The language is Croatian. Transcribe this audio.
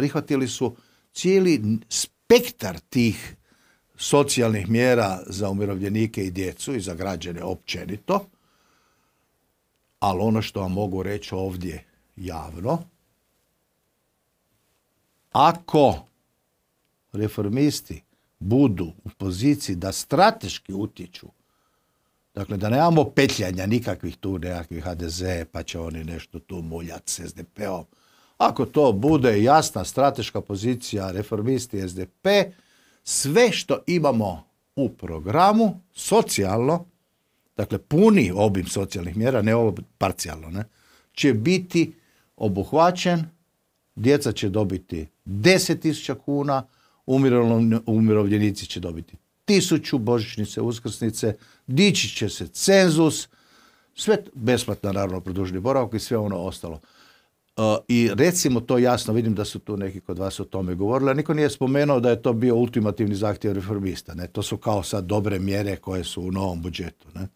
prihvatili su cijeli spektar tih socijalnih mjera za umirovljenike i djecu i za građane općenito. Ali ono što vam mogu reći ovdje javno, ako reformisti budu u poziciji da strateški utječu, dakle da nemamo petljanja nikakvih tu nekakvih HDZ, pa će oni nešto tu muljati s SDP-om, ako to bude jasna strateška pozicija reformisti SDP, sve što imamo u programu socijalno, dakle puni obim socijalnih mjera, ne ovo parcijalno, ne, će biti obuhvaćen, djeca će dobiti 10.000 kuna, umirovljenici će dobiti tisuću božićnice, uskrsnice, dići će se cenzus, sve besplatno naravno produženi boravak i sve ono ostalo. E, i recimo to jasno, vidim da su tu neki kod vas o tome govorili, a niko nije spomenuo da je to bio ultimativni zahtjev reformista. Ne? To su kao sad dobre mjere koje su u novom budžetu. Ne?